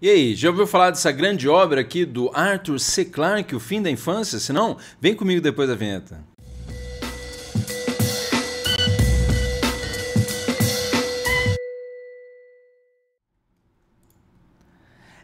E aí, já ouviu falar dessa grande obra aqui do Arthur C. Clarke, O Fim da Infância? Se não, vem comigo depois da vinheta.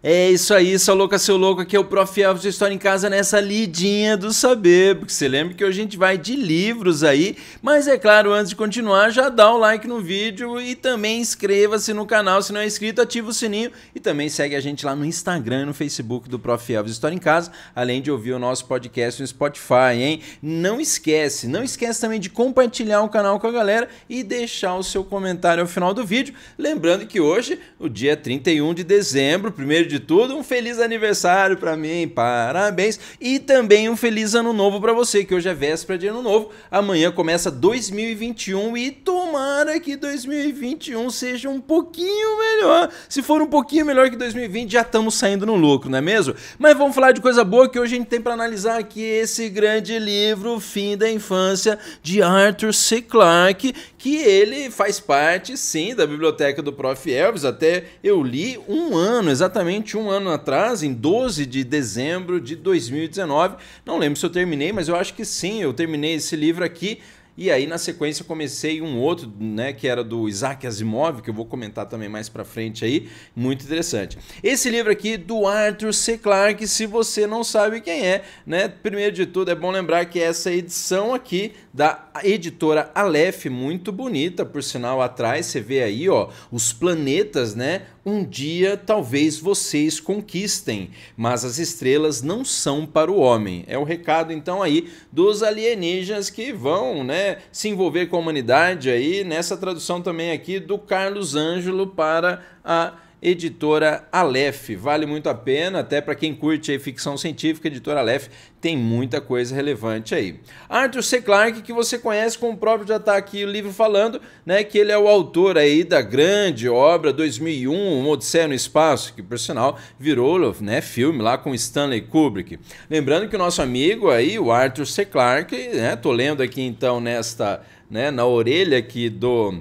É isso aí, seu louco, seu louco, aqui é o Prof. Elvis, eu em casa nessa lidinha do saber, porque você lembra que hoje a gente vai de livros aí, mas é claro, antes de continuar, já dá o like no vídeo e também inscreva-se no canal, se não é inscrito, ativa o sininho e também segue a gente lá no Instagram e no Facebook do Prof. Elvis História em Casa, além de ouvir o nosso podcast no Spotify, hein? Não esquece, não esquece também de compartilhar o canal com a galera e deixar o seu comentário ao final do vídeo, lembrando que hoje, o dia 31 de dezembro, primeiro de de tudo, um feliz aniversário para mim, parabéns e também um feliz ano novo para você, que hoje é véspera de ano novo. Amanhã começa 2021 e tomara que 2021 seja um pouquinho melhor. Se for um pouquinho melhor que 2020, já estamos saindo no lucro, não é mesmo? Mas vamos falar de coisa boa que hoje a gente tem para analisar aqui esse grande livro Fim da Infância de Arthur C. Clarke, que ele faz parte sim da biblioteca do Prof Elvis, até eu li um ano exatamente 21 um ano atrás, em 12 de dezembro de 2019. Não lembro se eu terminei, mas eu acho que sim, eu terminei esse livro aqui. E aí, na sequência, comecei um outro, né, que era do Isaac Asimov, que eu vou comentar também mais para frente aí, muito interessante. Esse livro aqui do Arthur C. Clarke, se você não sabe quem é, né, primeiro de tudo é bom lembrar que essa edição aqui da editora Aleph, muito bonita, por sinal, atrás você vê aí, ó, os planetas, né, um dia talvez vocês conquistem, mas as estrelas não são para o homem. É o recado então aí dos alienígenas que vão, né, se envolver com a humanidade aí, nessa tradução também aqui do Carlos Ângelo para a editora Aleph. Vale muito a pena, até para quem curte aí ficção científica, editora Aleph tem muita coisa relevante aí. Arthur C. Clarke, que você conhece como o próprio já está aqui o livro falando, né, que ele é o autor aí da grande obra 2001, O Odisseia no Espaço, que por sinal virou, né, filme lá com Stanley Kubrick. Lembrando que o nosso amigo aí, o Arthur C. Clarke, né, tô lendo aqui então nesta, né, na orelha aqui do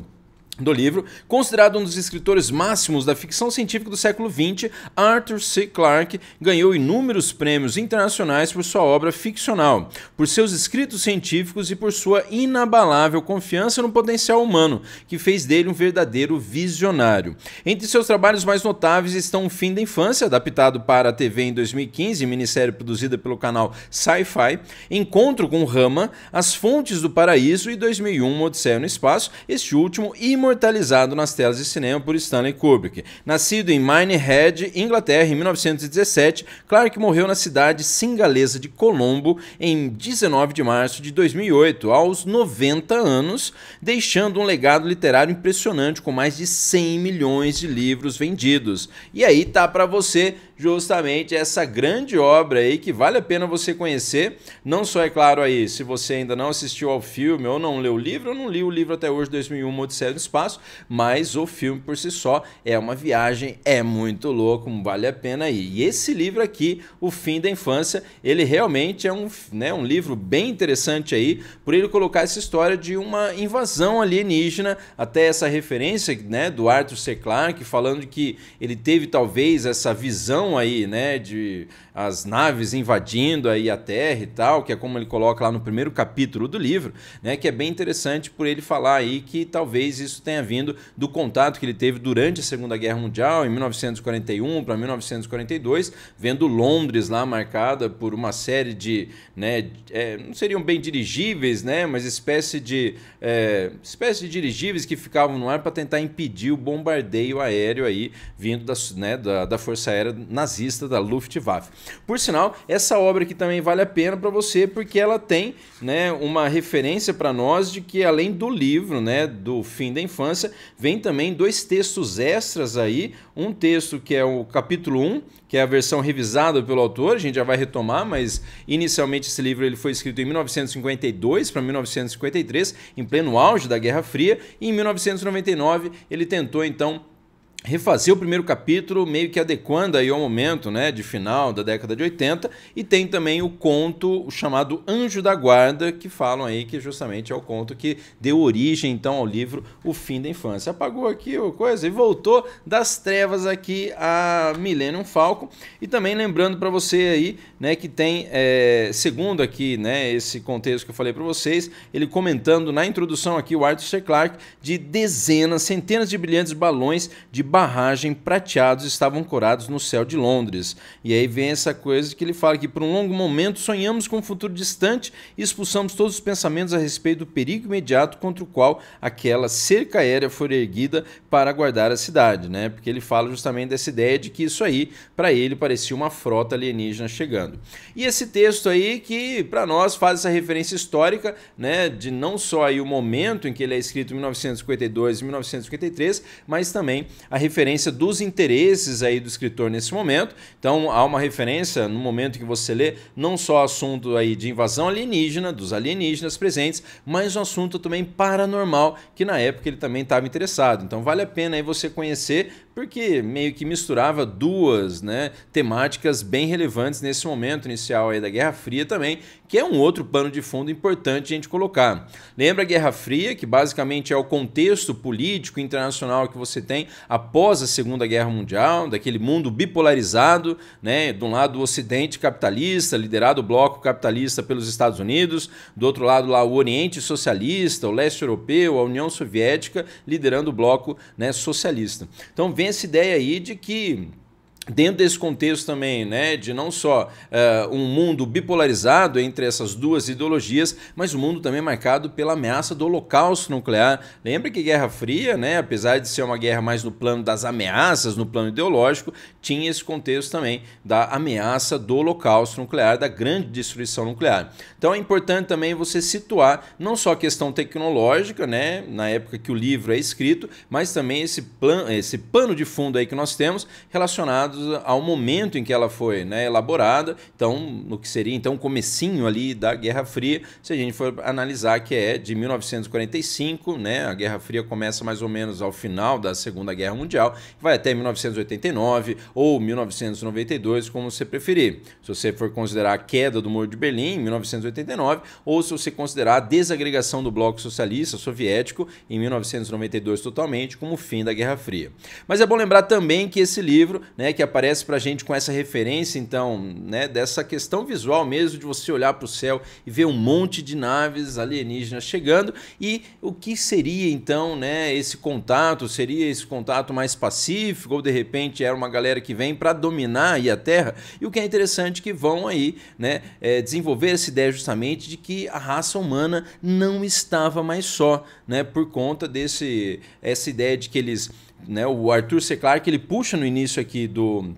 do livro, considerado um dos escritores máximos da ficção científica do século XX, Arthur C. Clarke ganhou inúmeros prêmios internacionais por sua obra ficcional, por seus escritos científicos e por sua inabalável confiança no potencial humano, que fez dele um verdadeiro visionário. Entre seus trabalhos mais notáveis estão O Fim da Infância, adaptado para a TV em 2015, minissérie produzida pelo canal Sci-Fi, Encontro com Rama, As Fontes do Paraíso e 2001 Odisseia no Espaço, este último e imortalizado nas telas de cinema por Stanley Kubrick. Nascido em Minehead, Inglaterra, em 1917, Clark morreu na cidade singalesa de Colombo em 19 de março de 2008, aos 90 anos, deixando um legado literário impressionante com mais de 100 milhões de livros vendidos. E aí tá para você justamente essa grande obra aí que vale a pena você conhecer. Não só, é claro, aí, se você ainda não assistiu ao filme ou não leu o livro, eu não li o livro até hoje, 2001, Odisseia do Espaço, mas o filme por si só é uma viagem, é muito louco, vale a pena aí. E esse livro aqui, O Fim da Infância, ele realmente é um, né, um livro bem interessante aí, por ele colocar essa história de uma invasão alienígena, até essa referência né, do Arthur C. Clarke falando que ele teve talvez essa visão questão aí, né, de as naves invadindo aí a Terra e tal, que é como ele coloca lá no primeiro capítulo do livro, né, que é bem interessante por ele falar aí que talvez isso tenha vindo do contato que ele teve durante a Segunda Guerra Mundial, em 1941 para 1942, vendo Londres lá marcada por uma série de, né, é, não seriam bem dirigíveis, né, mas espécie de é, espécie de dirigíveis que ficavam no ar para tentar impedir o bombardeio aéreo aí vindo da, né, da, da Força Aérea nazista da Luftwaffe. Por sinal, essa obra aqui também vale a pena para você porque ela tem né, uma referência para nós de que além do livro né, do fim da infância, vem também dois textos extras aí, um texto que é o capítulo 1, que é a versão revisada pelo autor, a gente já vai retomar, mas inicialmente esse livro ele foi escrito em 1952 para 1953, em pleno auge da Guerra Fria, e em 1999 ele tentou então refazer o primeiro capítulo, meio que adequando aí ao momento né, de final da década de 80, e tem também o conto chamado Anjo da Guarda, que falam aí que justamente é o conto que deu origem então ao livro O Fim da Infância. Apagou aqui o coisa e voltou das trevas aqui a Millennium Falcon, e também lembrando para você aí, né, que tem, é, segundo aqui, né, esse contexto que eu falei para vocês, ele comentando na introdução aqui, o Arthur C. Clarke, de dezenas, centenas de brilhantes balões de barragem prateados estavam corados no céu de Londres. E aí vem essa coisa que ele fala que por um longo momento sonhamos com um futuro distante e expulsamos todos os pensamentos a respeito do perigo imediato contra o qual aquela cerca aérea foi erguida para guardar a cidade, né? Porque ele fala justamente dessa ideia de que isso aí para ele parecia uma frota alienígena chegando. E esse texto aí que para nós faz essa referência histórica, né, de não só aí o momento em que ele é escrito em 1952 e 1953, mas também a referência dos interesses aí do escritor nesse momento. Então há uma referência no momento que você lê não só assunto aí de invasão alienígena, dos alienígenas presentes, mas um assunto também paranormal que na época ele também estava interessado. Então vale a pena aí você conhecer porque meio que misturava duas, né, temáticas bem relevantes nesse momento inicial aí da Guerra Fria também, que é um outro pano de fundo importante a gente colocar. Lembra a Guerra Fria, que basicamente é o contexto político internacional que você tem, a após a Segunda Guerra Mundial, daquele mundo bipolarizado, né? De um lado o Ocidente capitalista, liderado o bloco capitalista pelos Estados Unidos, do outro lado lá o Oriente socialista, o Leste Europeu, a União Soviética, liderando o bloco né, socialista. Então vem essa ideia aí de que dentro desse contexto também, né, de não só uh, um mundo bipolarizado entre essas duas ideologias, mas um mundo também marcado pela ameaça do holocausto nuclear. Lembra que Guerra Fria, né, apesar de ser uma guerra mais no plano das ameaças, no plano ideológico, tinha esse contexto também da ameaça do holocausto nuclear, da grande destruição nuclear. Então é importante também você situar não só a questão tecnológica, né, na época que o livro é escrito, mas também esse plano, esse pano de fundo aí que nós temos relacionado ao momento em que ela foi né, elaborada. Então, no que seria então o comecinho ali da Guerra Fria, se a gente for analisar que é de 1945, né? A Guerra Fria começa mais ou menos ao final da Segunda Guerra Mundial, vai até 1989 ou 1992, como você preferir. Se você for considerar a queda do Muro de Berlim em 1989 ou se você considerar a desagregação do Bloco Socialista Soviético em 1992 totalmente como o fim da Guerra Fria. Mas é bom lembrar também que esse livro, né, que que aparece para a gente com essa referência, então, né, dessa questão visual mesmo de você olhar para o céu e ver um monte de naves alienígenas chegando e o que seria então, né, esse contato? Seria esse contato mais pacífico ou de repente era uma galera que vem para dominar aí a Terra? E o que é interessante é que vão aí, né, é, desenvolver essa ideia justamente de que a raça humana não estava mais só, né, por conta desse essa ideia de que eles né, o Arthur C. Clarke ele puxa no início aqui do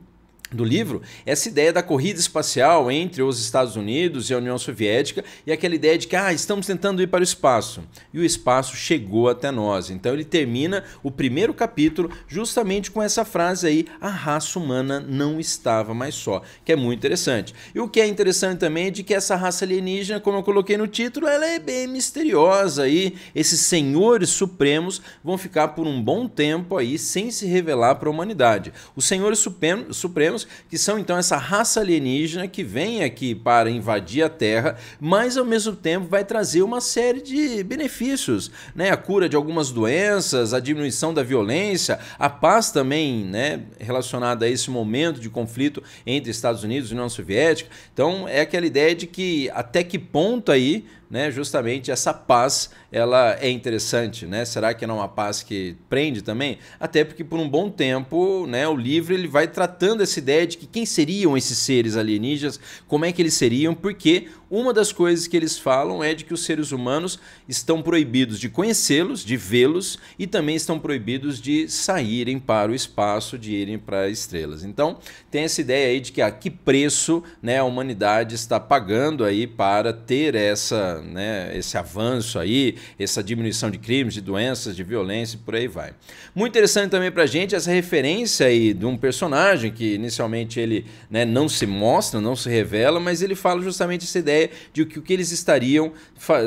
do livro, essa ideia da corrida espacial entre os Estados Unidos e a União Soviética e aquela ideia de que ah, estamos tentando ir para o espaço e o espaço chegou até nós. Então ele termina o primeiro capítulo justamente com essa frase aí: a raça humana não estava mais só, que é muito interessante. E o que é interessante também é de que essa raça alienígena, como eu coloquei no título, ela é bem misteriosa aí. Esses senhores supremos vão ficar por um bom tempo aí sem se revelar para a humanidade. Os senhores supremos que são então essa raça alienígena que vem aqui para invadir a Terra, mas ao mesmo tempo vai trazer uma série de benefícios, né? A cura de algumas doenças, a diminuição da violência, a paz também, né, relacionada a esse momento de conflito entre Estados Unidos e União Soviética. Então, é aquela ideia de que até que ponto aí né, justamente essa paz ela é interessante, né? Será que não é uma paz que prende também? Até porque por um bom tempo, né, o livro ele vai tratando essa ideia de que quem seriam esses seres alienígenas, como é que eles seriam, porque uma das coisas que eles falam é de que os seres humanos estão proibidos de conhecê-los, de vê-los e também estão proibidos de saírem para o espaço, de irem para estrelas. Então, tem essa ideia aí de que a que preço né, a humanidade está pagando aí para ter essa, né, esse avanço aí, essa diminuição de crimes, de doenças, de violência e por aí vai. Muito interessante também para a gente essa referência aí de um personagem que inicialmente ele né, não se mostra, não se revela, mas ele fala justamente essa ideia ideia de que o que eles estariam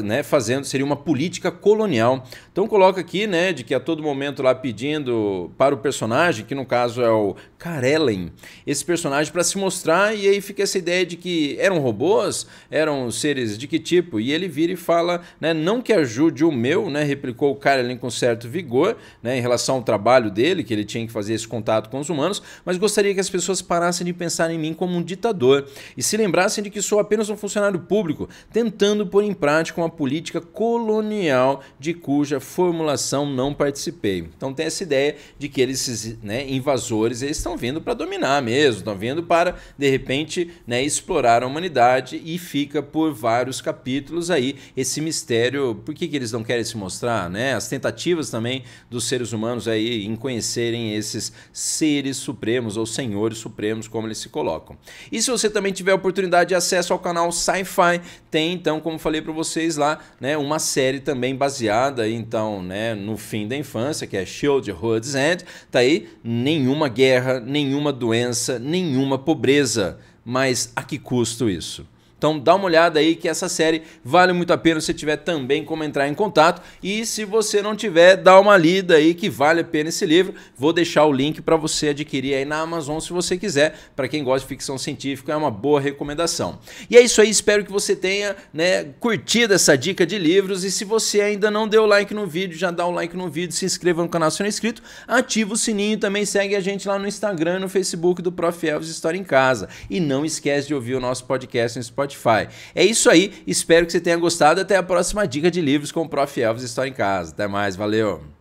né, fazendo seria uma política colonial. Então coloca aqui, né, de que a todo momento lá pedindo para o personagem, que no caso é o Karelen, esse personagem para se mostrar e aí fica essa ideia de que eram robôs, eram seres de que tipo? E ele vira e fala, né, não que ajude o meu, né, replicou o Karelen com certo vigor, né, em relação ao trabalho dele, que ele tinha que fazer esse contato com os humanos, mas gostaria que as pessoas parassem de pensar em mim como um ditador e se lembrassem de que sou apenas um funcionário público, tentando pôr em prática uma política colonial de cuja formulação não participei. Então tem essa ideia de que eles, né, invasores, eles estão vindo para dominar mesmo, estão vindo para, de repente, né, explorar a humanidade e fica por vários capítulos aí esse mistério, por que, que eles não querem se mostrar, né? As tentativas também dos seres humanos aí em conhecerem esses seres supremos ou senhores supremos, como eles se colocam. E se você também tiver oportunidade de acesso ao canal sci fi tem então, como falei para vocês lá, né, uma série também baseada então, né, no fim da infância, que é Hood's End. Tá aí nenhuma guerra, nenhuma doença, nenhuma pobreza. Mas a que custo isso? Então dá uma olhada aí que essa série vale muito a pena se tiver também como entrar em contato. E se você não tiver, dá uma lida aí que vale a pena esse livro. Vou deixar o link para você adquirir aí na Amazon se você quiser. Para quem gosta de ficção científica, é uma boa recomendação. E é isso aí, espero que você tenha né, curtido essa dica de livros. E se você ainda não deu like no vídeo, já dá o um like no vídeo, se inscreva no canal se não é inscrito, ativa o sininho também segue a gente lá no Instagram e no Facebook do Prof. Elvis História em Casa. E não esquece de ouvir o nosso podcast no Spotify Spotify. É isso aí, espero que você tenha gostado. Até a próxima dica de livros com o Prof. Elvis História em Casa. Até mais, valeu!